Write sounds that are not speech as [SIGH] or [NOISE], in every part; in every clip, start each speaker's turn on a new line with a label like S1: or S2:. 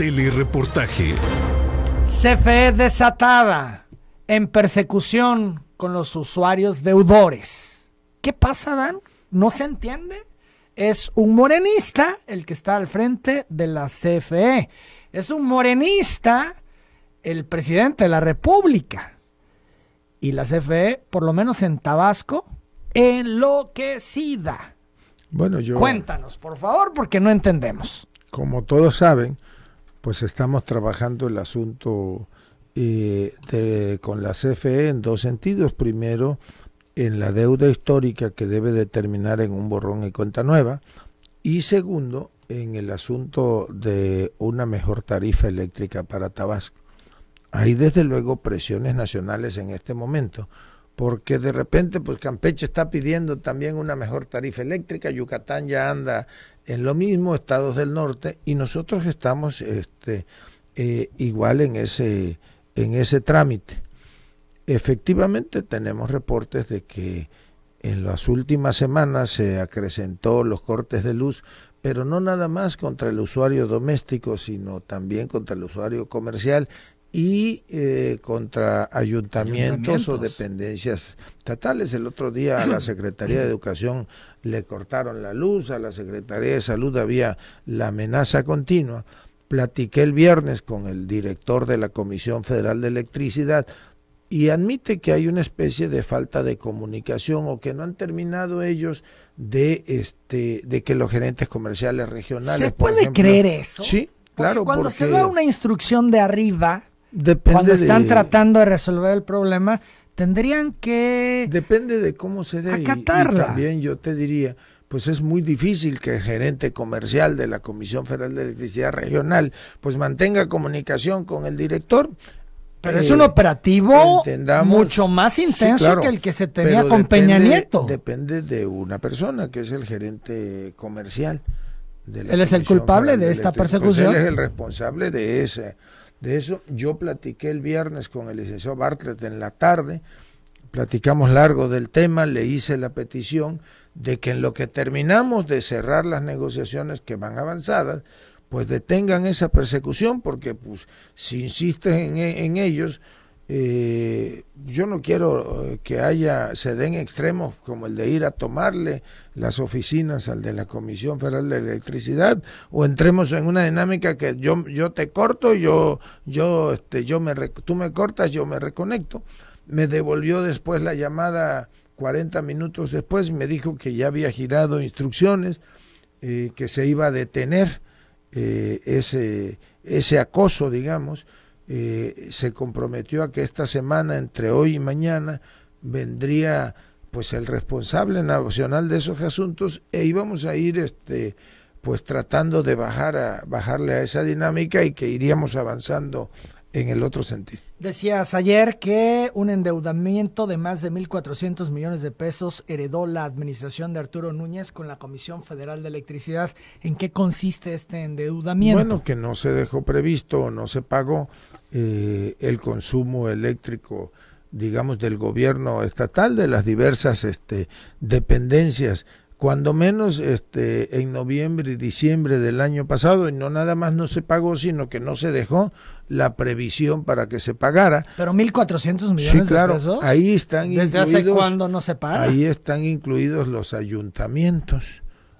S1: Telereportaje.
S2: CFE desatada en persecución con los usuarios deudores. ¿Qué pasa, Dan? ¿No se entiende? Es un morenista el que está al frente de la CFE. Es un morenista el presidente de la República. Y la CFE, por lo menos en Tabasco, enloquecida. Bueno, yo. Cuéntanos, por favor, porque no entendemos.
S1: Como todos saben, pues estamos trabajando el asunto eh, de, con la CFE en dos sentidos. Primero, en la deuda histórica que debe determinar en un borrón y cuenta nueva. Y segundo, en el asunto de una mejor tarifa eléctrica para Tabasco. Hay desde luego presiones nacionales en este momento porque de repente pues Campeche está pidiendo también una mejor tarifa eléctrica, Yucatán ya anda en lo mismo, estados del norte, y nosotros estamos este, eh, igual en ese, en ese trámite. Efectivamente tenemos reportes de que en las últimas semanas se acrecentó los cortes de luz, pero no nada más contra el usuario doméstico, sino también contra el usuario comercial y eh, contra ayuntamientos, o dependencias estatales. El otro día a la [CLEARS THROAT] Secretaría de Educación le cortaron la luz, a la Secretaría de Salud había la amenaza continua. Platiqué el viernes con el director de la Comisión Federal de Electricidad y admite que hay una especie de falta de comunicación o que no han terminado ellos de este de que los gerentes comerciales regionales ¿Se puede creer eso? Sí, porque claro, cuando se da una
S2: instrucción de arriba, cuando están tratando de resolver el
S1: problema, tendrían que... Depende de cómo se dé. también yo te diría, pues es muy difícil que el gerente comercial de la Comisión Federal de Electricidad Regional pues mantenga comunicación con el director. Pero es eh, un operativo mucho más intenso que el que se tenía con Peña Nieto. Depende de una persona, que es el gerente comercial. él es el culpable de, esta pues, persecución. él es el responsable de ese de eso. Yo platiqué el viernes con el licenciado Bartlett en la tarde, platicamos largo del tema, le hice la petición de que en lo que terminamos de cerrar las negociaciones que van avanzadas, pues detengan esa persecución, porque pues, si insisten en ellos, eh, yo no quiero eh, que haya, se den extremos como el de ir a tomarle las oficinas al de la Comisión Federal de Electricidad o entremos en una dinámica que yo, yo te corto, yo, yo, este, yo me, tú me cortas, yo me reconecto. Me devolvió después la llamada 40 minutos después, y me dijo que ya había girado instrucciones, eh, que se iba a detener eh, ese, ese acoso, digamos eh, se comprometió a que esta semana, entre hoy y mañana, vendría pues el responsable nacional de esos asuntos e íbamos a ir este pues tratando de bajar a, bajarle a esa dinámica y que iríamos avanzando en el otro sentido.
S2: Decías ayer que un endeudamiento de más de 1.400 millones de pesos heredó la administración de Arturo Núñez con la Comisión Federal de Electricidad. ¿En qué consiste este endeudamiento? Bueno,
S1: que no se dejó previsto no se pagó eh, el consumo eléctrico digamos del gobierno estatal de las diversas este, dependencias cuando menos este, en noviembre y diciembre del año pasado, y no nada más no se pagó, sino que no se dejó la previsión para que se pagara. Pero 1.400 millones sí, de pesos. Ahí están ¿Desde no se paga? Ahí están incluidos los ayuntamientos.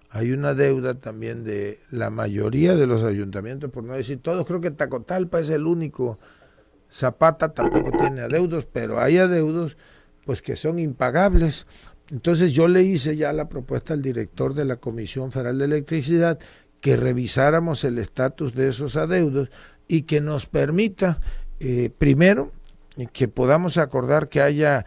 S1: Hay una deuda también de la mayoría de los ayuntamientos, por no decir todos. Creo que Tacotalpa es el único. Zapata tampoco tiene adeudos, pero hay adeudos pues que son impagables. Entonces yo le hice ya la propuesta al director de la Comisión Federal de Electricidad que revisáramos el estatus de esos adeudos y que nos permita, eh, primero, que podamos acordar que haya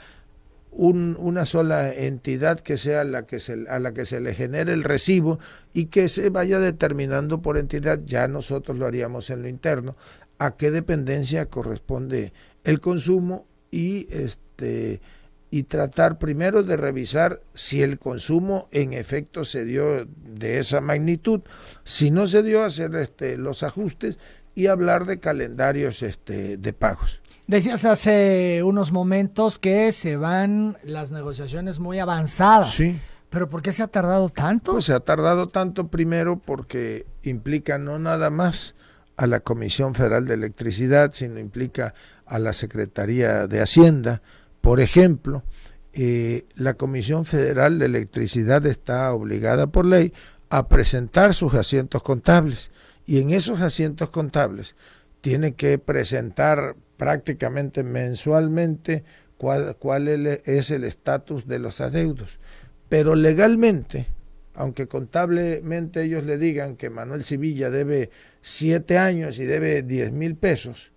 S1: un, una sola entidad que sea la que a la que se le genere el recibo y que se vaya determinando por entidad, ya nosotros lo haríamos en lo interno, a qué dependencia corresponde el consumo y este y tratar primero de revisar si el consumo en efecto se dio de esa magnitud, si no se dio hacer este, los ajustes y hablar de calendarios este, de pagos. Decías hace unos
S2: momentos que se van
S1: las negociaciones
S2: muy avanzadas.
S1: Sí. ¿Pero por qué se ha tardado tanto? Pues se ha tardado tanto primero porque implica no nada más a la Comisión Federal de Electricidad, sino implica a la Secretaría de Hacienda, por ejemplo, eh, la Comisión Federal de Electricidad está obligada por ley a presentar sus asientos contables y en esos asientos contables tiene que presentar prácticamente mensualmente cuál, es el estatus de los adeudos. Pero legalmente, aunque contablemente ellos le digan que Manuel Sevilla debe siete años y debe diez mil pesos,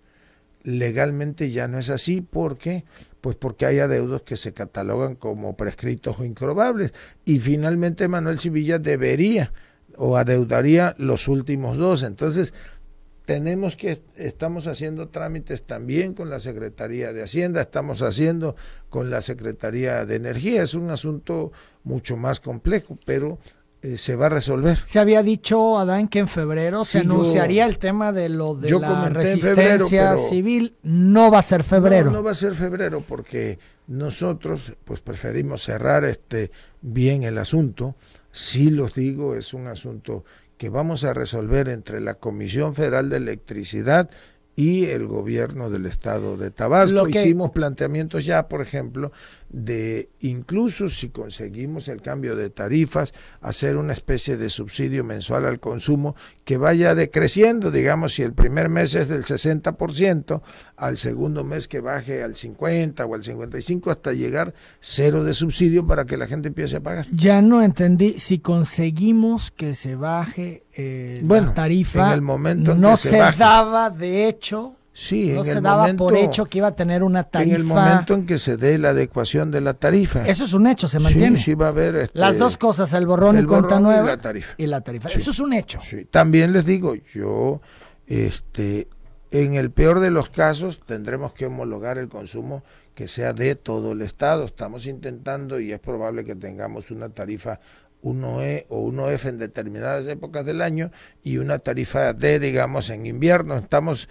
S1: legalmente ya no es así porque pues porque hay adeudos que se catalogan como prescritos o incrobables y finalmente Manuel Civilla debería o adeudaría los últimos dos entonces tenemos que estamos haciendo trámites también con la Secretaría de Hacienda, estamos haciendo con la Secretaría de Energía, es un asunto mucho más complejo, pero eh, se va a resolver. Se había dicho, Adán, que en febrero se anunciaría el tema de lo de la resistencia civil. No va a ser febrero. No, va a ser febrero porque nosotros pues preferimos cerrar este bien el asunto. si los digo, es un asunto que vamos a resolver entre la Comisión Federal de Electricidad y el gobierno del estado de Tabasco. Hicimos planteamientos ya, por ejemplo, de incluso si conseguimos el cambio de tarifas, hacer una especie de subsidio mensual al consumo que vaya decreciendo, digamos, si el primer mes es del 60%, al segundo mes que baje al 50 o al 55 hasta llegar cero de subsidio para que la gente empiece a pagar.
S2: Ya no entendí, si conseguimos que se baje eh, bueno, la tarifa, en el momento no se, daba de hecho no se daba por hecho que iba a tener una tarifa. En el momento
S1: en que se dé la adecuación de la tarifa. Eso es un hecho, se mantiene. va a haber. Este, Las dos
S2: cosas, el borrón y cuenta nueva.
S1: Y la tarifa. Eso es un hecho. También les digo, yo, este, en el peor de los casos, tendremos que homologar el consumo que sea de todo el Estado. Estamos intentando y es probable que tengamos una tarifa uno e o uno f en determinadas épocas del año y una tarifa D, digamos, en invierno. Estamos,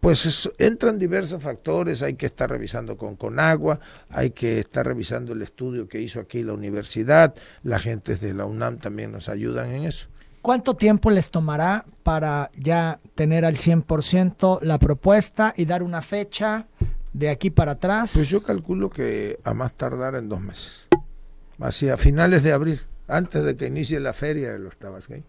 S1: pues entran diversos factores, hay que estar revisando con Conagua, hay que estar revisando el estudio que hizo aquí la universidad, la gente de la UNAM también nos ayudan en eso.
S2: ¿Cuánto tiempo les tomará para ya tener al 100% la propuesta y dar una fecha de aquí para atrás? Pues yo
S1: calculo que a más tardar en dos meses, hacia finales de abril antes de que inicie la feria de los Tabasqueños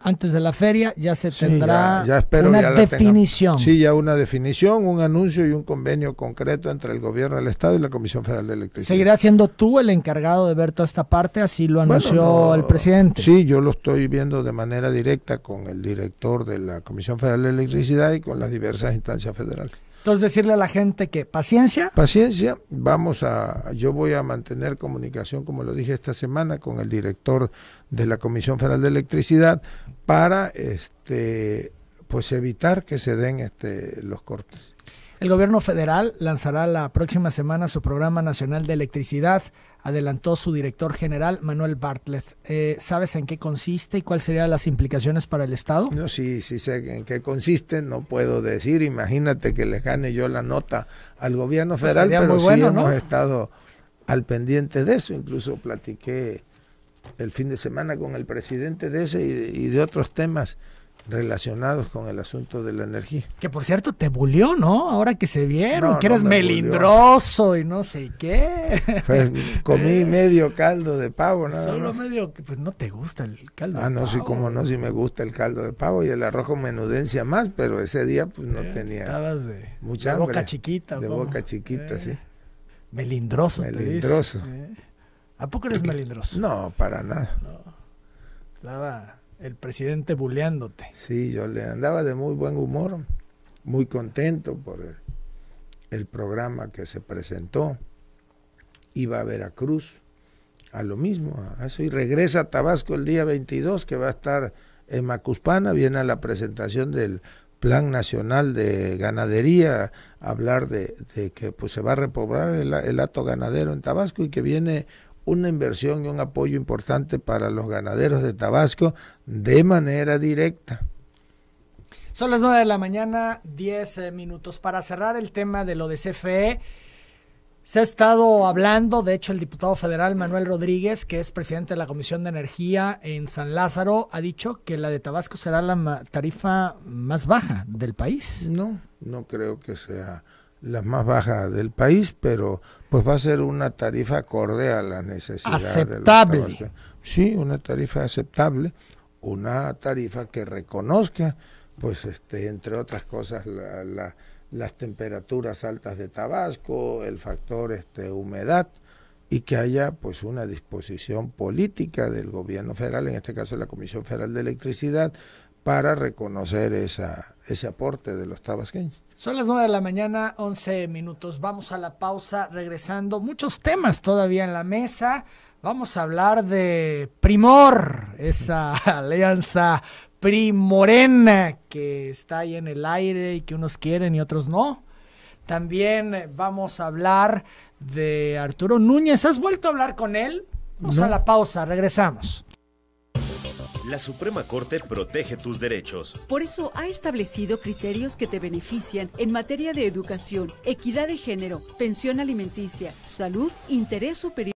S2: antes de la feria ya se tendrá una definición. Sí,
S1: ya una definición, un anuncio y un convenio concreto entre el gobierno del Estado y la Comisión Federal de Electricidad.
S2: ¿Seguirá siendo tú el encargado de ver toda esta parte? Así lo anunció el
S1: presidente. Sí, yo lo estoy viendo de manera directa con el director de la Comisión Federal de Electricidad y con las diversas instancias federales. Entonces decirle a la gente que paciencia. Paciencia, vamos a, yo voy a mantener comunicación, como lo dije esta semana, con el director de la Comisión Federal de Electricidad para este pues evitar que se den este los cortes.
S2: El gobierno federal lanzará la próxima semana su programa nacional de electricidad, adelantó su director general Manuel Bartlett. Eh, ¿Sabes en qué consiste y cuáles serían las implicaciones para el Estado?
S1: No, sí, sí sé en qué consiste, no puedo decir. Imagínate que le gane yo la nota al gobierno pues federal, pero sí hemos estado al pendiente de eso. Incluso platiqué el fin de semana con el presidente de ese y de, otros temas relacionados con el asunto de la energía.
S2: Que por cierto te bulió, ¿no? Ahora que se vieron, que eres melindroso y no sé qué.
S1: Pues, comí medio caldo de pavo, ¿no? Solo medio,
S2: pues no te gusta el
S1: caldo. Ah, no, sí, como no, sí me gusta el caldo de pavo y el arroz menudencia más, pero ese día pues no eh, tenía. Estabas de, mucha boca chiquita. De eh, boca chiquita, sí. Melindroso. Melindroso. Eh. ¿A poco eres melindroso? No, para nada. Estaba el presidente buleándote. Sí, yo le andaba de muy buen humor, muy contento por el, programa que se presentó. Iba a Veracruz, a lo mismo, a eso, y regresa a Tabasco el día 22, que va a estar en Macuspana, viene a la presentación del Plan Nacional de Ganadería, hablar de, que pues, se va a repoblar el, el, ganadero en Tabasco y que viene una inversión y un apoyo importante para los ganaderos de Tabasco de manera directa. Son las 9
S2: de la mañana, 10 eh, minutos. Para cerrar el tema de lo de CFE, se ha estado hablando, de hecho el diputado federal Manuel Rodríguez, que es presidente de la Comisión de Energía en San Lázaro, ha dicho que la de Tabasco será la tarifa más baja
S1: del país. No, no creo que sea la más baja del país, pero pues va a ser una tarifa acorde a la necesidad. Aceptable. sí, una tarifa aceptable, una tarifa que reconozca, pues este, entre otras cosas, las temperaturas altas de Tabasco, el factor este, humedad, y que haya pues una disposición política del gobierno federal, en este caso la Comisión Federal de Electricidad, para reconocer esa, ese aporte de los tabasqueños.
S2: Son las 9 de la mañana, 11 minutos. Vamos a la pausa, regresando. Muchos temas todavía en la mesa. Vamos a hablar de Primor, esa [LAUGHS] alianza primorena que está ahí en el aire y que unos quieren y otros no. También eh, vamos a hablar de Arturo Núñez. ¿Has vuelto a hablar con él? Vamos a la pausa, regresamos. La Suprema Corte protege tus derechos.
S1: Por eso ha establecido criterios que te benefician en materia de educación, equidad de género, pensión alimenticia, salud, interés superior.